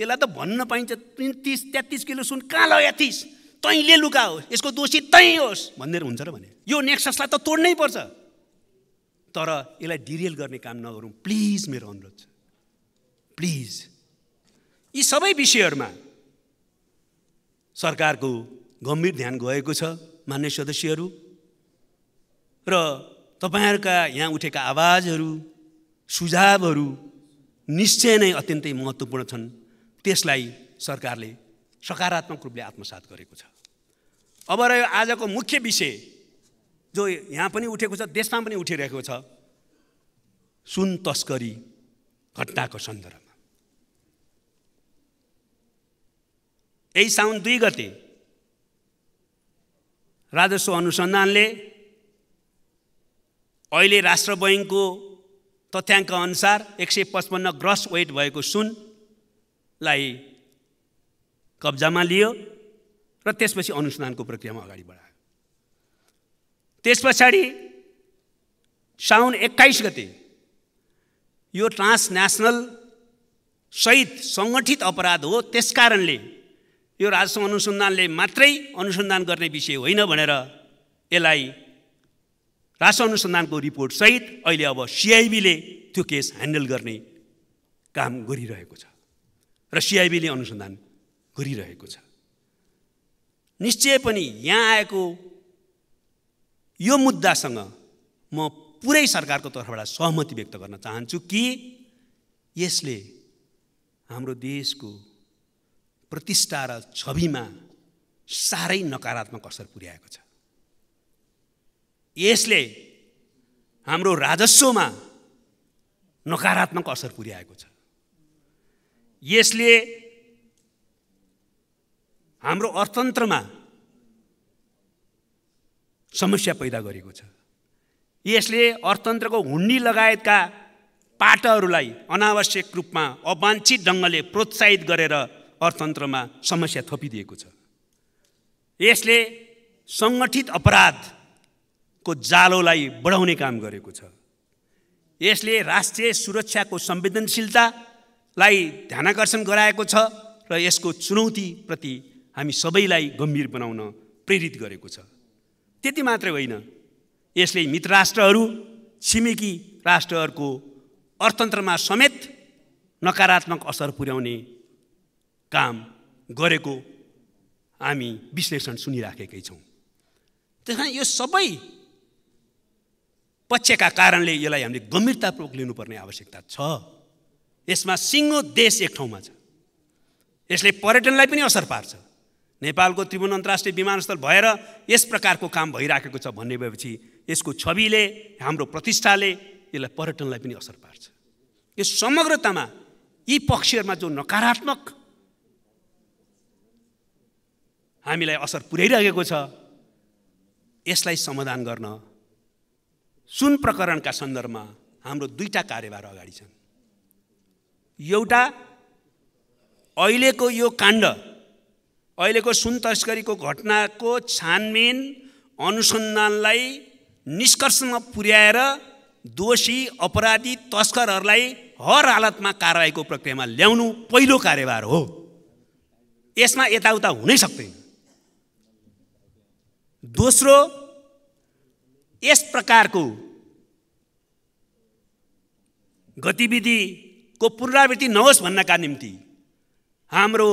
यसलाई त भन्न पाइन्छ तिस तेत्तिस किलो सुन कहाँ लग्यो तिस तैँले लुका हो यसको दोषी तैँ होस् भनेर हुन्छ र भने यो नेक्ससलाई त तोड्नै पर्छ तर यसलाई डिरेल गर्ने काम नगरौँ प्लिज मेरो अनुरोध छ प्लिज यी सबै विषयहरूमा सरकारको गम्भीर ध्यान गएको छ मान्य सदस्यहरू र तपाईँहरूका यहाँ उठेका आवाजहरू सुझावहरू निश्चय नै अत्यन्तै महत्त्वपूर्ण छन् त्यसलाई सरकारले सकारात्मक रूपले आत्मसात गरेको छ अब रह्यो आजको मुख्य विषय जो यहाँ पनि उठेको छ देशमा पनि उठिरहेको छ सुन तस्करी घटनाको सन्दर्भमा यही साउन दुई गते राजस्व अनुसन्धानले अहिले राष्ट्र बैङ्कको तथ्याङ्क अनुसार एक सय पचपन्न ग्रस वेट भएको सुन लाई कब्जामा लियो र त्यसपछि अनुसन्धानको प्रक्रियामा अगाडि बढायो त्यस पछाडि साउन एक्काइस गते यो ट्रान्सनेसनल सहित सङ्गठित अपराध हो त्यसकारणले यो राजस्व अनुसन्धानले मात्रै अनुसन्धान गर्ने विषय होइन भनेर यसलाई राजस्व अनुसन्धानको रिपोर्टसहित अहिले अब सिआइबीले त्यो केस ह्यान्डल गर्ने काम गरिरहेको छ र सिआइबीले अनुसन्धान गरिरहेको छ निश्चय पनि यहाँ आएको यो मुद्दासँग म पुरै सरकारको तर्फबाट सहमति व्यक्त गर्न चाहन्छु कि यसले हाम्रो देशको प्रतिष्ठा र छविमा साह्रै नकारात्मक असर पुर्याएको छ यसले हाम्रो राजस्वमा नकारात्मक असर पुर्याएको छ यसले हाम्रो अर्थतन्त्रमा समस्या पैदा गरेको छ यसले अर्थतन्त्रको हुन्डी लगायतका पाटाहरूलाई अनावश्यक रूपमा अवाञ्छित ढङ्गले प्रोत्साहित गरेर अर्थतन्त्रमा समस्या थपिदिएको छ यसले सङ्गठित अपराधको जालोलाई बढाउने काम गरेको छ यसले राष्ट्रिय सुरक्षाको संवेदनशीलता लाई ध्यानकर्षण गराएको छ र यसको चुनौतीप्रति हामी सबैलाई गम्भीर बनाउन प्रेरित गरेको छ त्यति मात्रै होइन यसले मित्र राष्ट्रहरू छिमेकी राष्ट्रहरूको अर्थतन्त्रमा समेत नकारात्मक असर पुर्याउने काम गरेको हामी विश्लेषण सुनिराखेकै छौँ त्यस कारण यो सबै पक्षका कारणले यसलाई हामीले गम्भीरतापूर्वक लिनुपर्ने आवश्यकता छ यसमा सिङ्गो देश एक ठाउँमा छ यसले पर्यटनलाई पनि असर पार्छ नेपालको त्रिभुवन अन्तर्राष्ट्रिय विमानस्थल भएर यस प्रकारको काम भइराखेको छ भन्ने भएपछि यसको छविले हाम्रो प्रतिष्ठाले यसलाई पर्यटनलाई पनि असर पार्छ यो समग्रतामा यी पक्षहरूमा जो नकारात्मक हामीलाई असर पुर्याइरहेको छ यसलाई समाधान गर्न सुन प्रकरणका सन्दर्भमा हाम्रो दुईवटा कार्यभार अगाडि छन् एउटा अहिलेको यो काण्ड अहिलेको सुन तस्करीको घटनाको छानबिन अनुसन्धानलाई निष्कर्षमा पुर्याएर दोषी अपराधी तस्करहरूलाई हर हालतमा कारवाहीको प्रक्रियामा ल्याउनु पहिलो कार्यभार हो यसमा यताउता हुनै सक्दैन दोस्रो यस प्रकारको गतिविधि को पुनरावृत्ति नहोस् भन्नका निम्ति हाम्रो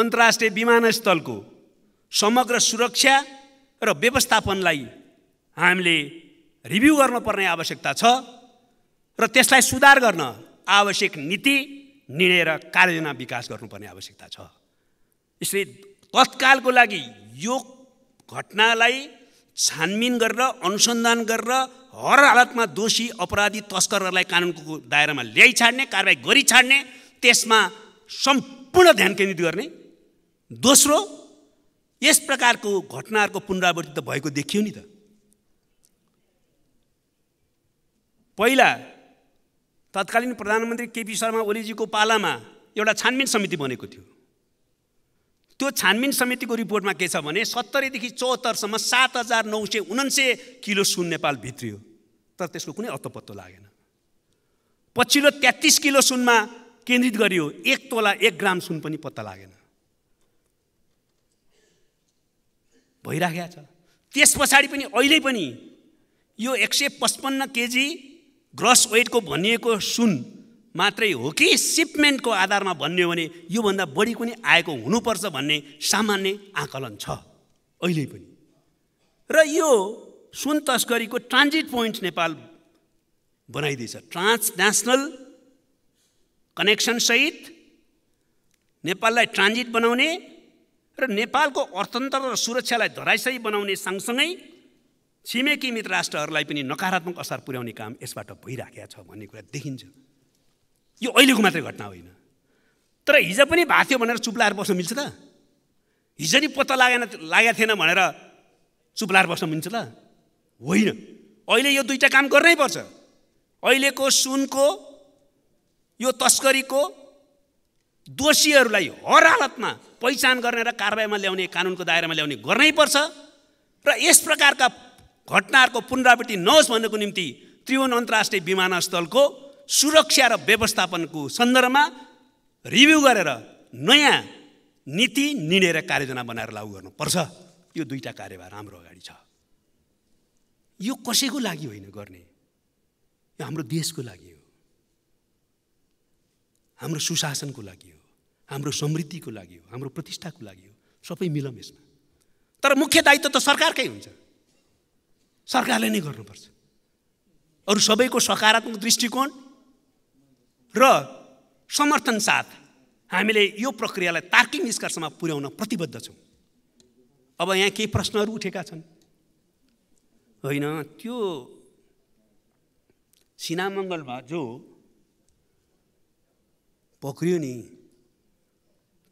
अन्तर्राष्ट्रिय विमानस्थलको समग्र सुरक्षा र व्यवस्थापनलाई हामीले रिभ्यू गर्नुपर्ने आवश्यकता छ र त्यसलाई सुधार गर्न आवश्यक नीति निर्णय र कार्ययोजना विकास गर्नुपर्ने आवश्यकता छ यसले तत्कालको लागि यो घटनालाई छानबिन गरेर अनुसन्धान गरेर हर हालतमा दोषी अपराधी तस्करहरूलाई कानुनको दायरामा ल्याइ छाड्ने कारवाही गरी छाड्ने त्यसमा सम्पूर्ण ध्यान केन्द्रित गर्ने दोस्रो यस प्रकारको घटनाहरूको पुनरावृत्ति त भएको देखियो नि त पहिला तत्कालीन प्रधानमन्त्री केपी शर्मा ओलीजीको पालामा एउटा छानबिन समिति बनेको थियो त्यो छानबिन समितिको रिपोर्टमा के छ भने सत्तरीदेखि चौहत्तरसम्म सात हजार नौ सय उनान्से किलो सुन नेपाल भित्रियो तर त्यसको कुनै अत्तोपत्तो लागेन पछिल्लो तेत्तिस किलो सुनमा केन्द्रित गरियो एक तोला एक ग्राम सुन पनि पत्ता लागेन भइराखेको छ त्यस पछाडि पनि अहिले पनि यो एक सय पचपन्न केजी ग्रस वेटको भनिएको सुन मात्रै हो कि सिपमेन्टको आधारमा भन्यो भने योभन्दा बढी कुनै आएको हुनुपर्छ भन्ने सामान्य आकलन छ अहिले पनि र यो सुन तस्करीको ट्रान्जिट पोइन्ट नेपाल बनाइदिएछ ट्रान्सनेसनल कनेक्सनसहित नेपाललाई ट्रान्जिट बनाउने र नेपालको अर्थतन्त्र र सुरक्षालाई धराइसही बनाउने सँगसँगै छिमेकी मित्र राष्ट्रहरूलाई पनि नकारात्मक असर पुर्याउने काम यसबाट भइराखेको छ भन्ने कुरा देखिन्छ यो अहिलेको मात्रै घटना होइन तर हिजो पनि भएको थियो भनेर चुप लाएर बस्न मिल्छ त हिजो नि पत्ता लागेन लागेको थिएन भनेर चुप लाएर बस्न मिल्छ त होइन अहिले यो दुईवटा काम गर्नै पर्छ अहिलेको सुनको यो तस्करीको दोषीहरूलाई हर हालतमा पहिचान गर्ने र कारवाहीमा ल्याउने कानुनको दायरामा ल्याउने गर्नै पर्छ र यस प्रकारका घटनाहरूको पुनरावृत्ति नहोस् भन्नको निम्ति त्रिभुवन अन्तर्राष्ट्रिय विमानस्थलको सुरक्षा र व्यवस्थापनको सन्दर्भमा रिभ्यू गरेर नयाँ नीति निर्णय र कार्ययोजना बनाएर लागू गर्नुपर्छ यो दुईवटा कार्यभार हाम्रो अगाडि छ यो कसैको लागि होइन गर्ने यो हाम्रो देशको लागि हो हाम्रो सुशासनको लागि हो हाम्रो समृद्धिको लागि हो हाम्रो प्रतिष्ठाको लागि हो सबै मिलम यसमा तर मुख्य दायित्व त सरकारकै हुन्छ सरकारले नै गर्नुपर्छ अरू सबैको सकारात्मक दृष्टिकोण र समर्थन साथ हामीले यो प्रक्रियालाई तार्किक निष्कर्षमा पुर्याउन प्रतिबद्ध छौँ अब यहाँ केही प्रश्नहरू उठेका छन् होइन त्यो सिनामङ्गलमा जो पक्रियो नि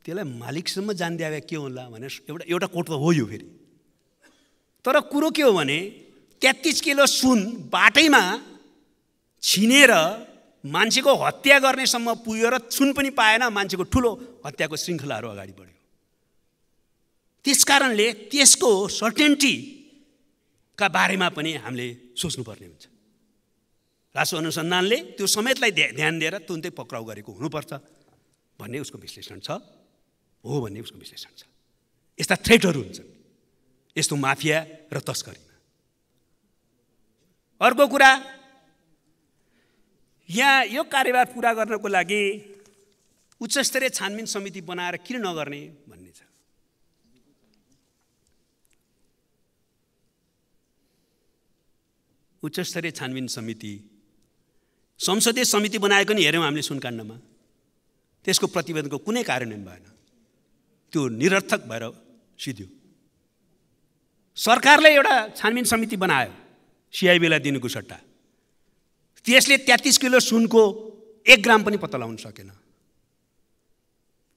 त्यसलाई मालिकसम्म दिए के होला भने एउटा एउटा कोट त हो यो फेरि तर कुरो के हो भने तेत्तिस किलो सुन बाटैमा छिनेर मान्छेको हत्या गर्नेसम्म पुग्यो र छुन पनि पाएन मान्छेको ठुलो हत्याको श्रृङ्खलाहरू अगाडि बढ्यो त्यस कारणले त्यसको सर्टेन्टीका बारेमा पनि हामीले सोच्नुपर्ने हुन्छ राष्ट्र अनुसन्धानले त्यो समेतलाई ध्यान दिएर तुन्तै पक्राउ गरेको हुनुपर्छ भन्ने उसको विश्लेषण छ हो भन्ने उसको विश्लेषण छ यस्ता थ्रेटहरू हुन्छन् यस्तो माफिया र तस्करीमा अर्को कुरा यहाँ यो कार्यभार पुरा गर्नको लागि उच्चस्तरीय छानबिन समिति बनाएर किन नगर्ने भन्ने छ उच्चस्तरीय छानबिन समिति संसदीय समिति बनाएको नि हेऱ्यौँ हामीले सुनकाण्डमा त्यसको प्रतिवेदनको कुनै कार्यान्वयन भएन त्यो निरर्थक भएर सिध्यो सरकारले एउटा छानबिन समिति बनायो सिआइबीलाई दिनुको सट्टा त्यसले तेत्तिस किलो सुनको एक ग्राम पनि पत्ता लगाउन सकेन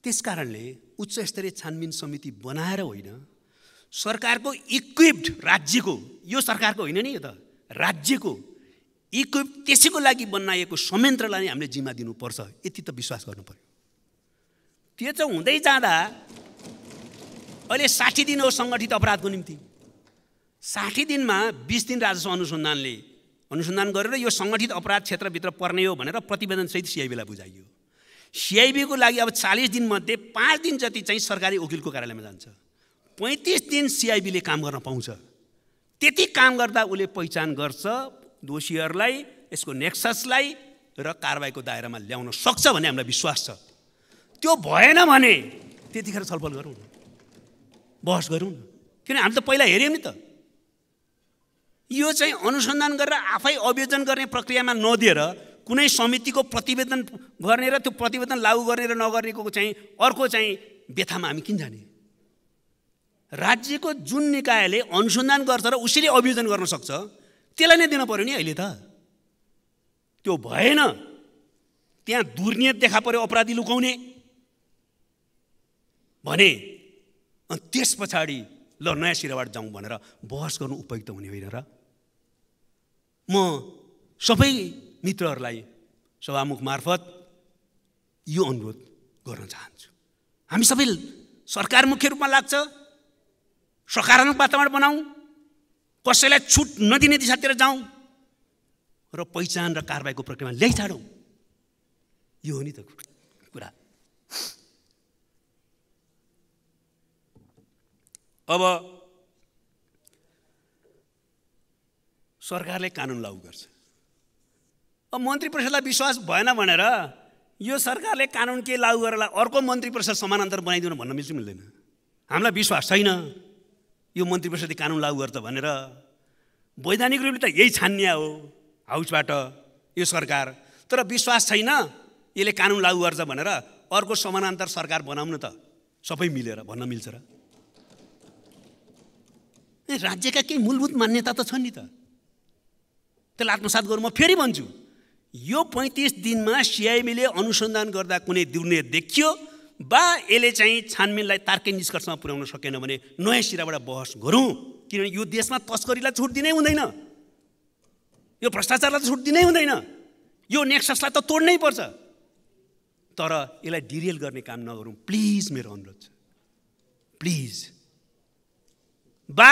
त्यस कारणले उच्च स्तरीय छानबिन समिति बनाएर होइन सरकारको इक्विप्ड राज्यको यो सरकारको होइन नि यो त राज्यको इक्विप त्यसैको लागि बनाइएको संयन्त्रलाई नै हामीले जिम्मा दिनुपर्छ यति त विश्वास गर्नु पऱ्यो त्यो चाहिँ हुँदै जाँदा अहिले साठी दिन हो सङ्गठित अपराधको निम्ति साठी दिनमा बिस दिन राजस्व अनुसन्धानले अनुसन्धान गरेर यो सङ्गठित अपराध क्षेत्रभित्र पर्ने हो भनेर प्रतिवेदनसहित सिआइबीलाई बुझाइयो सिआइबीको लागि अब चालिस दिनमध्ये पाँच दिन जति चाहिँ सरकारी वकिलको कार्यालयमा जान्छ पैँतिस दिन सिआइबीले काम गर्न पाउँछ त्यति काम गर्दा उसले पहिचान गर्छ दोषीहरूलाई यसको नेक्ससलाई र कारवाहीको दायरामा ल्याउन सक्छ भन्ने हामीलाई विश्वास छ त्यो भएन भने त्यतिखेर छलफल गरौँ न बहस गरौँ न किन हामी त पहिला हेऱ्यौँ नि त यो चाहिँ अनुसन्धान गरेर आफै अभियोजन गर्ने प्रक्रियामा नदिएर कुनै समितिको प्रतिवेदन गर्ने र त्यो प्रतिवेदन लागू गर्ने र नगर्नेको चाहिँ अर्को चाहिँ व्यथामा हामी किन जाने राज्यको जुन निकायले अनुसन्धान गर्छ र उसैले अभियोजन गर्न सक्छ त्यसलाई नै दिनु पऱ्यो नि अहिले त त्यो भएन त्यहाँ दुर्नियत देखा पऱ्यो अपराधी लुकाउने भने अनि त्यस पछाडि ल नयाँ सिराबाट जाउँ भनेर बहस गर्नु उपयुक्त हुने होइन र म सबै मित्रहरूलाई सभामुख मार्फत यो अनुरोध गर्न चाहन्छु हामी सबै सरकार मुख्य रूपमा लाग्छ सकारात्मक वातावरण बनाऊ कसैलाई छुट नदिने दिशातिर जाउँ र पहिचान र कारवाहीको प्रक्रियामा ल्याइछाडौँ यो हो नि त कुरा अब सरकारले कानुन लागू गर्छ अब मन्त्री परिषदलाई विश्वास भएन भनेर यो सरकारले कानुन के लागू गरेर अर्को मन्त्री परिषद समानान्तर बनाइदिनु भन्न मिल्छ मिल्दैन हामीलाई विश्वास छैन यो मन्त्री परिषदले कानुन लागू गर्छ भनेर वैधानिक रूपले त यही छान्या हो हाउसबाट यो सरकार तर विश्वास छैन यसले कानुन लागू गर्छ भनेर अर्को समानान्तर सरकार बनाउनु त सबै मिलेर भन्न मिल्छ र राज्यका केही मूलभूत मान्यता त छन् नि त त्यसलाई आत्मसात गरौँ म फेरि भन्छु यो पैँतिस दिनमा सिआइबीले अनुसन्धान गर्दा कुनै दिउने देखियो वा यसले चाहिँ छानबिनलाई तार्किक निष्कर्षमा पुर्याउन सकेन भने नयाँ सिराबाट बहस गरौँ किनभने यो देशमा तस्करीलाई छुट दिनै हुँदैन यो भ्रष्टाचारलाई त छुट दिनै हुँदैन यो नेक्ससलाई त तोड्नै पर्छ तर यसलाई डिरेल गर्ने काम नगरौँ प्लिज मेरो अनुरोध छ प्लिज बा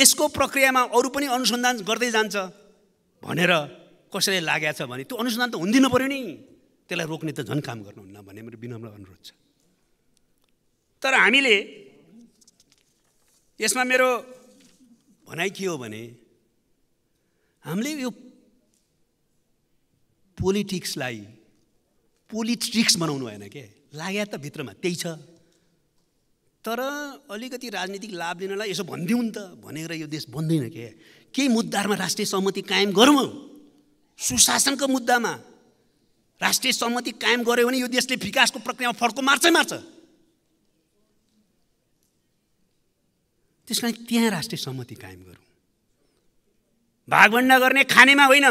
यसको प्रक्रियामा अरू पनि अनुसन्धान गर्दै जान्छ भनेर कसैले लागेको छ भने त्यो अनुसन्धान त हुँदिनु पऱ्यो नि त्यसलाई रोक्ने त झन् काम गर्नुहुन्न भन्ने मेरो विनम्र अनुरोध छ तर हामीले यसमा मेरो भनाइ के हो भने हामीले यो पोलिटिक्सलाई पोलिट्रिक्स बनाउनु भएन के लाग्या त भित्रमा त्यही छ तर अलिकति राजनीतिक लाभ लिनलाई यसो भनिदिउँ नि त भनेर यो देश बन्दैन के केही मुद्दाहरूमा राष्ट्रिय सहमति कायम गरौँ सुशासनको मुद्दामा राष्ट्रिय सहमति कायम गऱ्यो भने यो देशले विकासको प्रक्रियामा फड्को मार्छै मार्छ त्यस कारण त्यहाँ राष्ट्रिय सहमति कायम गरौँ भागभन्डा गर्ने खानेमा होइन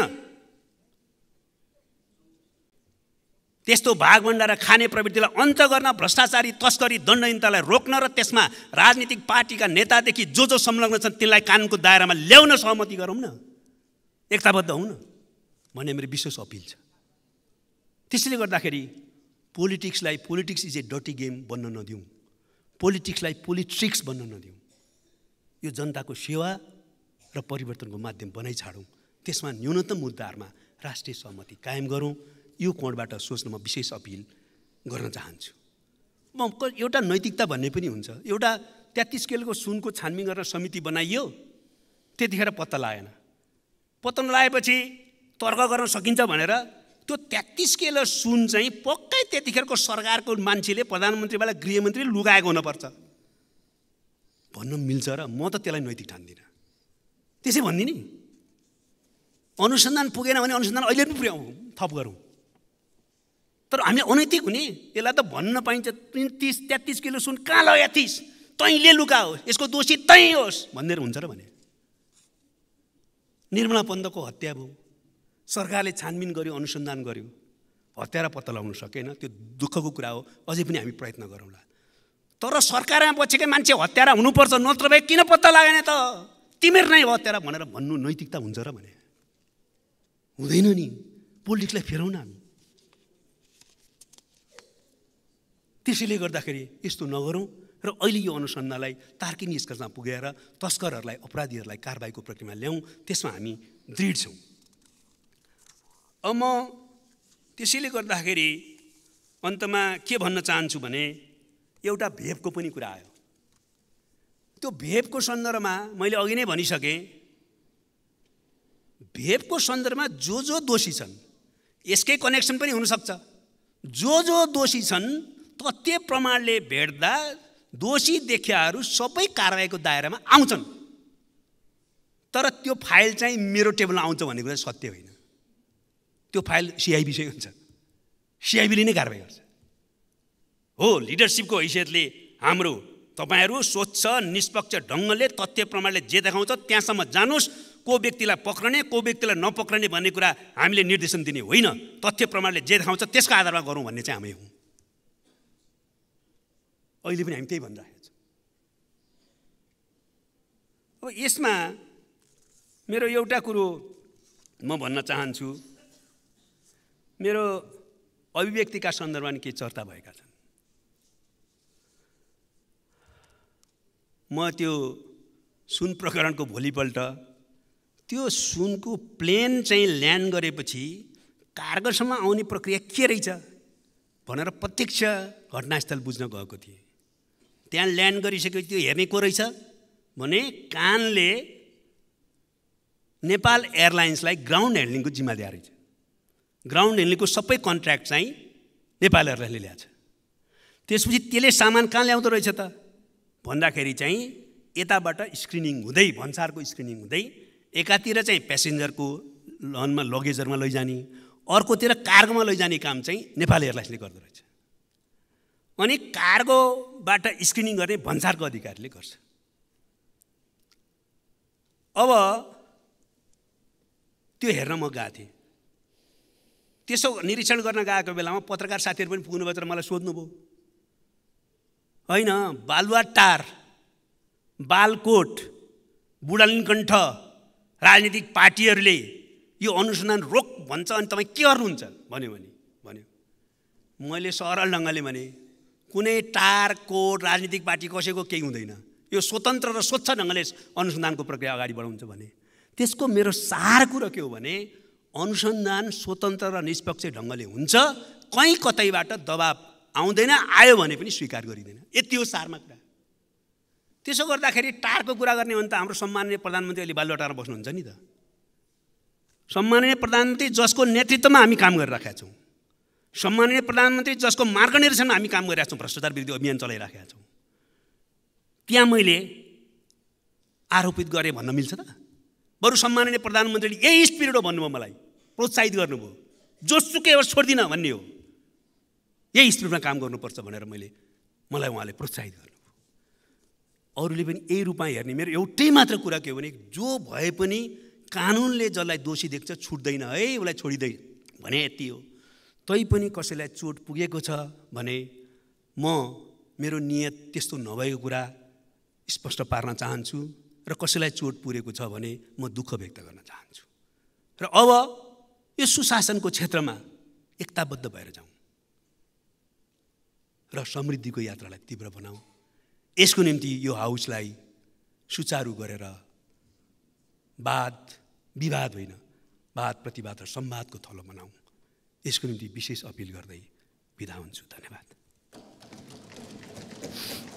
त्यस्तो भागभन्डा र खाने प्रवृत्तिलाई अन्त गर्न भ्रष्टाचारी तस्करी दण्डहीनतालाई रोक्न र त्यसमा राजनीतिक पार्टीका नेतादेखि जो जो संलग्न छन् तिनलाई कानुनको दायरामा ल्याउन सहमति गरौँ न एकताबद्ध न भन्ने मेरो विशेष अपिल छ त्यसैले गर्दाखेरि पोलिटिक्सलाई पोलिटिक्स इज ए डटी गेम बन्न नदिउँ पोलिटिक्सलाई पोलिट्रिक्स बन्न नदिउँ यो जनताको सेवा र परिवर्तनको माध्यम बनाइ छाडौँ त्यसमा न्यूनतम मुद्दाहरूमा राष्ट्रिय सहमति कायम गरौँ यो कोणबाट सोच्न म विशेष अपिल गर्न चाहन्छु म एउटा नैतिकता भन्ने पनि हुन्छ एउटा तेत्तिस केलको सुनको छानबिन गरेर समिति बनाइयो त्यतिखेर पत्ता लागेन पत्ता नलाएपछि तर्क गर्न सकिन्छ भनेर त्यो तेत्तिस केल सुन चाहिँ पक्कै त्यतिखेरको सरकारको मान्छेले प्रधानमन्त्रीबाट गृहमन्त्री लुगाएको हुनपर्छ भन्नु मिल्छ र म त त्यसलाई नैतिक ठान्दिनँ त्यसै भनिदिने अनुसन्धान पुगेन भने अनुसन्धान अहिले पनि पुर्याउँ थप गरौँ तर हामी अनैतिक हुने त्यसलाई त भन्न पाइन्छ तिस तेत्तिस किलो सुन कहाँ लगाए तिस तैँले हो यसको दोषी तैँ होस् भनेर हुन्छ र भने निर्मला पन्तको हत्या भयो सरकारले छानबिन गर्यो अनुसन्धान गर्यो हत्यारा पत्ता लगाउन सकेन त्यो दुःखको कुरा हो अझै पनि हामी प्रयत्न गरौँला तर सरकारमा बसेकै मान्छे हत्यारा हुनुपर्छ नत्र भए किन पत्ता लागेन त तिमीहरू नै हत्यारा भनेर भन्नु नैतिकता हुन्छ र भने हुँदैन नि पोलिटिक्सलाई फेरौँ न हामी त्यसैले गर्दाखेरि यस्तो नगरौँ र अहिले यो अनुसन्धानलाई तार्किक निष्कर्षमा पुगेर तस्करहरूलाई अपराधीहरूलाई कारवाहीको प्रक्रियामा ल्याउँ त्यसमा हामी दृढ छौँ अब म त्यसैले गर्दाखेरि अन्तमा के भन्न चाहन्छु भने एउटा भेपको पनि कुरा आयो त्यो भेपको सन्दर्भमा मैले अघि नै भनिसकेँ भेपको सन्दर्भमा जो जो दोषी छन् यसकै कनेक्सन पनि हुनसक्छ जो जो दोषी छन् तथ्य प्रमाणले भेट्दा दोषी देखियाहरू सबै कारवाहीको दायरामा आउँछन् तर त्यो फाइल चाहिँ मेरो टेबलमा आउँछ भन्ने कुरा सत्य होइन त्यो फाइल सिआइबीसै हुन्छ सिआइबीले नै कारवाही गर्छ हो लिडरसिपको हैसियतले हाम्रो तपाईँहरू स्वच्छ निष्पक्ष ढङ्गले तथ्य प्रमाणले जे देखाउँछ त्यहाँसम्म जानुहोस् को व्यक्तिलाई पक्रने को व्यक्तिलाई नपक्रने भन्ने कुरा हामीले निर्देशन दिने होइन तथ्य प्रमाणले जे देखाउँछ त्यसको आधारमा गरौँ भन्ने चाहिँ हामी हौँ अहिले पनि हामी त्यही भनिराखेको छौँ अब यसमा मेरो एउटा कुरो म भन्न चाहन्छु मेरो अभिव्यक्तिका सन्दर्भमा केही चर्चा भएका छन् म त्यो सुन प्रकरणको भोलिपल्ट त्यो सुनको प्लेन चाहिँ ल्यान्ड गरेपछि कारगरसम्म आउने प्रक्रिया के रहेछ भनेर प्रत्यक्ष घटनास्थल बुझ्न गएको थिएँ त्यहाँ ल्यान्ड गरिसकेपछि त्यो हेर्ने को रहेछ भने कानले नेपाल एयरलाइन्सलाई ग्राउन्ड ह्यान्डलिङको जिम्मा दिएर रहेछ ग्राउन्ड ह्यान्डलिङको सबै कन्ट्र्याक्ट चाहिँ नेपाल एयरलाइन्सले ल्याएको छ त्यसपछि त्यसले सामान कहाँ ल्याउँदो रहेछ त भन्दाखेरि चाहिँ यताबाट स्क्रिनिङ हुँदै भन्सारको स्क्रिनिङ हुँदै एकातिर चाहिँ पेसेन्जरको लनमा लगेजहरूमा लैजाने अर्कोतिर कार्गोमा लैजाने काम चाहिँ नेपाल एयरलाइन्सले गर्दो रहेछ अनि कार्गोबाट स्क्रिनिङ गर्ने भन्सारको अधिकारीले गर्छ अब त्यो हेर्न म गएको थिएँ त्यसो निरीक्षण गर्न गएको बेलामा पत्रकार साथीहरू पनि पुग्नुभयो तर मलाई सोध्नुभयो होइन बालुवा टार बालकोट बुढालिनकण्ठ राजनीतिक पार्टीहरूले यो अनुसन्धान रोक भन्छ अनि तपाईँ के गर्नुहुन्छ भन्यो भने भन्यो मैले सरल ढङ्गले भने कुनै टार कोड राजनीतिक पार्टी कसैको केही हुँदैन यो स्वतन्त्र र स्वच्छ ढङ्गले अनुसन्धानको प्रक्रिया अगाडि बढाउँछ भने त्यसको मेरो सार कुरो के हो भने अनुसन्धान स्वतन्त्र र निष्पक्ष ढङ्गले हुन्छ कहीँ कतैबाट दबाब आउँदैन आयो भने पनि स्वीकार गरिँदैन यति हो सारमा कुरा त्यसो गर्दाखेरि टारको कुरा गर्ने हो भने त हाम्रो सम्माननीय प्रधानमन्त्री अहिले बालुवाटार बस्नुहुन्छ नि त सम्माननीय प्रधानमन्त्री जसको नेतृत्वमा हामी काम गरिराखेका छौँ सम्माननीय प्रधानमन्त्री जसको निर्देशनमा हामी काम गरिरहेको छौँ भ्रष्टाचार विरुद्ध अभियान चलाइराखेका छौँ त्यहाँ मैले आरोपित गरेँ भन्न मिल्छ त बरु सम्माननीय प्रधानमन्त्रीले यही स्पिरिट हो भन्नुभयो मलाई प्रोत्साहित गर्नुभयो जोसुकै एउटा छोड्दिनँ भन्ने हो यही स्पिरिटमा काम गर्नुपर्छ भनेर मैले मलाई उहाँले प्रोत्साहित गर्नुभयो अरूले पनि यही रूपमा हेर्ने मेरो एउटै मात्र कुरा के हो भने जो भए पनि कानुनले जसलाई दोषी देख्छ छुट्दैन है उसलाई छोडिँदैन भने यति हो तै पनि कसैलाई चोट पुगेको छ भने म मेरो नियत त्यस्तो नभएको कुरा स्पष्ट पार्न चाहन्छु र कसैलाई चोट पुगेको छ भने म दुःख व्यक्त गर्न चाहन्छु र अब यो सुशासनको क्षेत्रमा एकताबद्ध भएर जाउँ र समृद्धिको यात्रालाई तीव्र बनाऊ यसको निम्ति यो हाउसलाई सुचारू गरेर वाद विवाद होइन वाद प्रतिवाद र संवादको थलो बनाऊ यसको निम्ति विशेष अपिल गर्दै बिदा हुन्छु धन्यवाद